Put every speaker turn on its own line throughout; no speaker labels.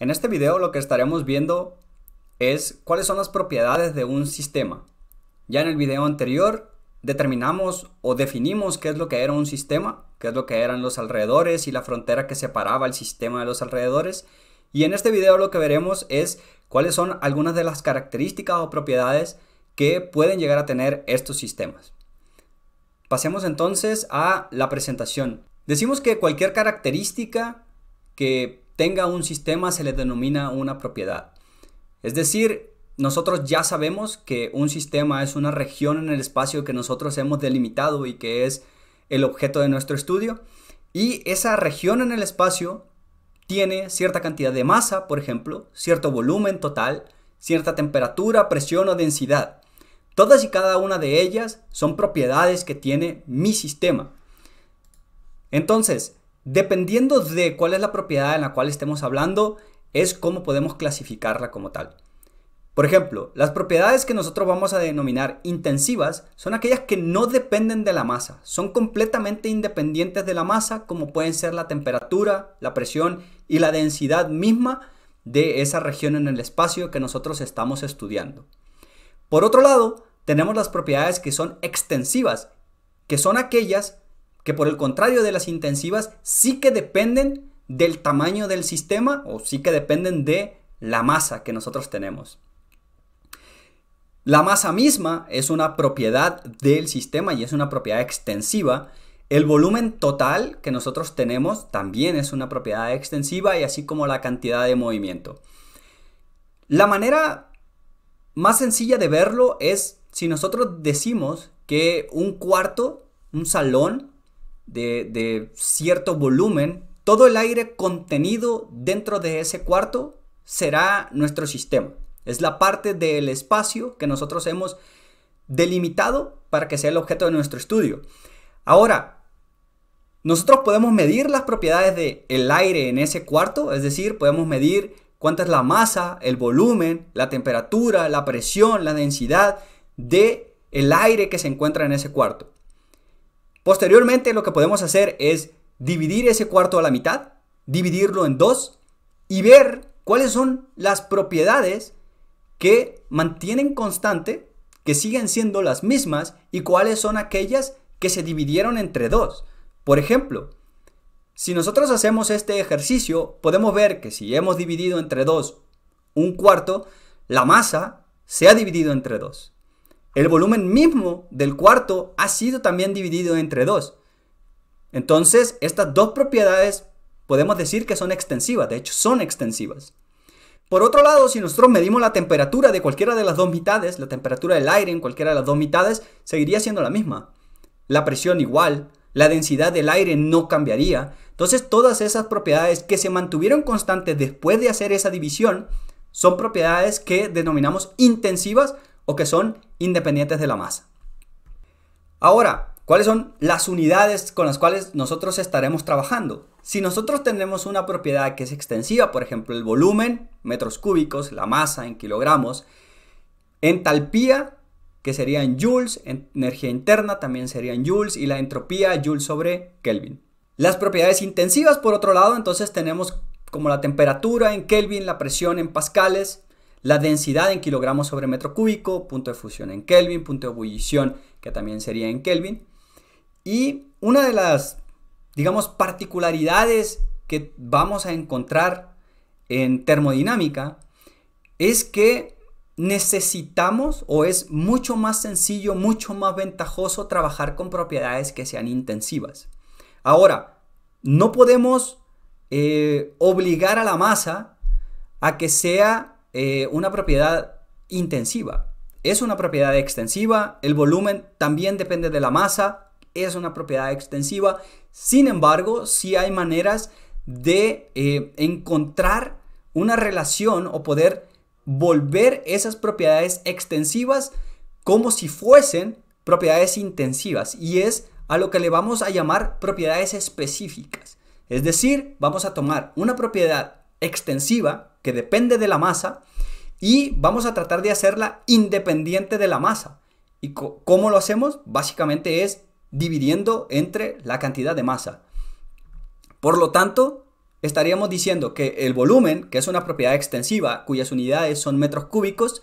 En este video lo que estaremos viendo es cuáles son las propiedades de un sistema. Ya en el video anterior determinamos o definimos qué es lo que era un sistema, qué es lo que eran los alrededores y la frontera que separaba el sistema de los alrededores. Y en este video lo que veremos es cuáles son algunas de las características o propiedades que pueden llegar a tener estos sistemas. Pasemos entonces a la presentación. Decimos que cualquier característica que tenga un sistema se le denomina una propiedad. Es decir, nosotros ya sabemos que un sistema es una región en el espacio que nosotros hemos delimitado y que es el objeto de nuestro estudio. Y esa región en el espacio tiene cierta cantidad de masa, por ejemplo, cierto volumen total, cierta temperatura, presión o densidad. Todas y cada una de ellas son propiedades que tiene mi sistema. Entonces, Dependiendo de cuál es la propiedad en la cual estemos hablando, es cómo podemos clasificarla como tal. Por ejemplo, las propiedades que nosotros vamos a denominar intensivas son aquellas que no dependen de la masa, son completamente independientes de la masa, como pueden ser la temperatura, la presión y la densidad misma de esa región en el espacio que nosotros estamos estudiando. Por otro lado, tenemos las propiedades que son extensivas, que son aquellas que por el contrario de las intensivas sí que dependen del tamaño del sistema o sí que dependen de la masa que nosotros tenemos. La masa misma es una propiedad del sistema y es una propiedad extensiva. El volumen total que nosotros tenemos también es una propiedad extensiva y así como la cantidad de movimiento. La manera más sencilla de verlo es si nosotros decimos que un cuarto, un salón, de, cierto volumen, todo el aire contenido dentro de ese cuarto será nuestro sistema. Es la parte del espacio que nosotros hemos delimitado para que sea el objeto de nuestro estudio. Ahora, nosotros podemos medir las propiedades del el aire en ese cuarto, es decir, podemos medir cuánta es la masa, el volumen, la temperatura, la presión, la densidad de el aire que se encuentra en ese cuarto. Posteriormente lo que podemos hacer es dividir ese cuarto a la mitad, dividirlo en dos y ver cuáles son las propiedades que mantienen constante, que siguen siendo las mismas y cuáles son aquellas que se dividieron entre dos. Por ejemplo, si nosotros hacemos este ejercicio, podemos ver que si hemos dividido entre dos un cuarto, la masa se ha dividido entre dos. El volumen mismo del cuarto ha sido también dividido entre dos. Entonces, estas dos propiedades podemos decir que son extensivas, de hecho son extensivas. Por otro lado, si nosotros medimos la temperatura de cualquiera de las dos mitades, la temperatura del aire en cualquiera de las dos mitades seguiría siendo la misma. La presión igual, la densidad del aire no cambiaría. Entonces todas esas propiedades que se mantuvieron constantes después de hacer esa división son propiedades que denominamos intensivas o que son independientes de la masa. Ahora, ¿cuáles son las unidades con las cuales nosotros estaremos trabajando? Si nosotros tenemos una propiedad que es extensiva, por ejemplo, el volumen, metros cúbicos, la masa en kilogramos, entalpía, que sería en joules, energía interna también sería en joules, y la entropía, joules sobre Kelvin. Las propiedades intensivas, por otro lado, entonces tenemos como la temperatura en Kelvin, la presión en pascales, la densidad en kilogramos sobre metro cúbico, punto de fusión en Kelvin, punto de ebullición, que también sería en Kelvin. Y una de las, digamos, particularidades que vamos a encontrar en termodinámica es que necesitamos o es mucho más sencillo, mucho más ventajoso trabajar con propiedades que sean intensivas. Ahora, no podemos eh, obligar a la masa a que sea eh, una propiedad intensiva. Es una propiedad extensiva, el volumen también depende de la masa, es una propiedad extensiva. Sin embargo, sí hay maneras de eh, encontrar una relación o poder volver esas propiedades extensivas como si fuesen propiedades intensivas y es a lo que le vamos a llamar propiedades específicas. Es decir, vamos a tomar una propiedad extensiva que depende de la masa y vamos a tratar de hacerla independiente de la masa. ¿Y cómo lo hacemos? Básicamente es dividiendo entre la cantidad de masa. Por lo tanto, estaríamos diciendo que el volumen, que es una propiedad extensiva cuyas unidades son metros cúbicos,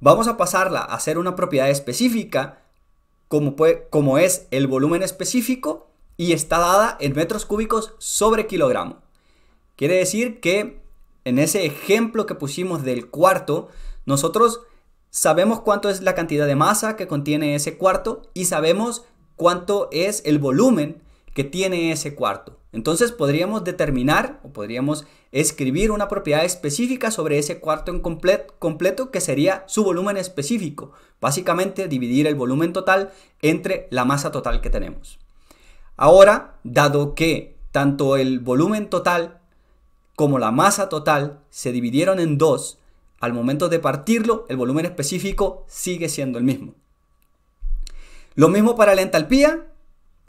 vamos a pasarla a ser una propiedad específica como, como es el volumen específico y está dada en metros cúbicos sobre kilogramo. Quiere decir que en ese ejemplo que pusimos del cuarto, nosotros sabemos cuánto es la cantidad de masa que contiene ese cuarto y sabemos cuánto es el volumen que tiene ese cuarto. Entonces podríamos determinar o podríamos escribir una propiedad específica sobre ese cuarto en completo que sería su volumen específico. Básicamente dividir el volumen total entre la masa total que tenemos. Ahora, dado que tanto el volumen total como la masa total se dividieron en dos, al momento de partirlo, el volumen específico sigue siendo el mismo. Lo mismo para la entalpía,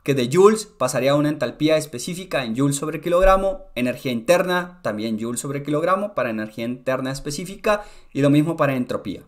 que de joules pasaría a una entalpía específica en joules sobre kilogramo, energía interna, también joules sobre kilogramo para energía interna específica, y lo mismo para entropía.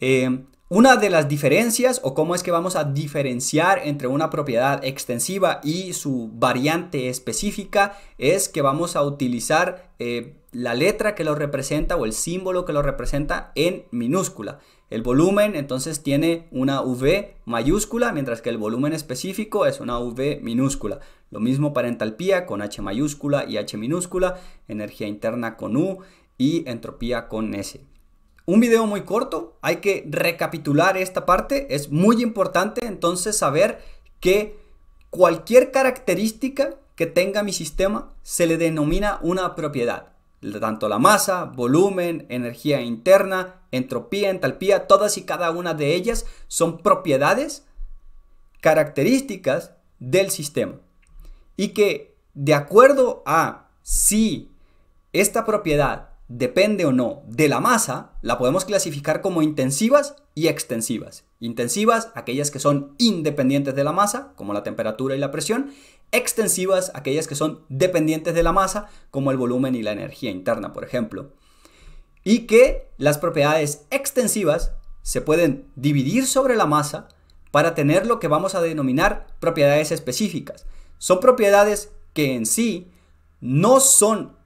Eh, una de las diferencias o cómo es que vamos a diferenciar entre una propiedad extensiva y su variante específica es que vamos a utilizar eh, la letra que lo representa o el símbolo que lo representa en minúscula. El volumen entonces tiene una V mayúscula, mientras que el volumen específico es una V minúscula. Lo mismo para entalpía con H mayúscula y H minúscula, energía interna con U y entropía con S un video muy corto, hay que recapitular esta parte, es muy importante entonces saber que cualquier característica que tenga mi sistema se le denomina una propiedad. Tanto la masa, volumen, energía interna, entropía, entalpía, todas y cada una de ellas son propiedades, características del sistema. Y que de acuerdo a si esta propiedad depende o no de la masa, la podemos clasificar como intensivas y extensivas. Intensivas, aquellas que son independientes de la masa, como la temperatura y la presión. Extensivas, aquellas que son dependientes de la masa, como el volumen y la energía interna, por ejemplo. Y que las propiedades extensivas se pueden dividir sobre la masa para tener lo que vamos a denominar propiedades específicas. Son propiedades que en sí no son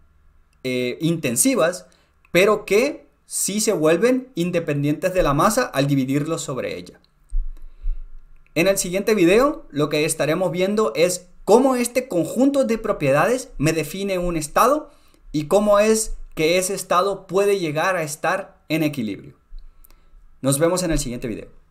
eh, intensivas, pero que sí se vuelven independientes de la masa al dividirlos sobre ella. En el siguiente video lo que estaremos viendo es cómo este conjunto de propiedades me define un estado y cómo es que ese estado puede llegar a estar en equilibrio. Nos vemos en el siguiente video.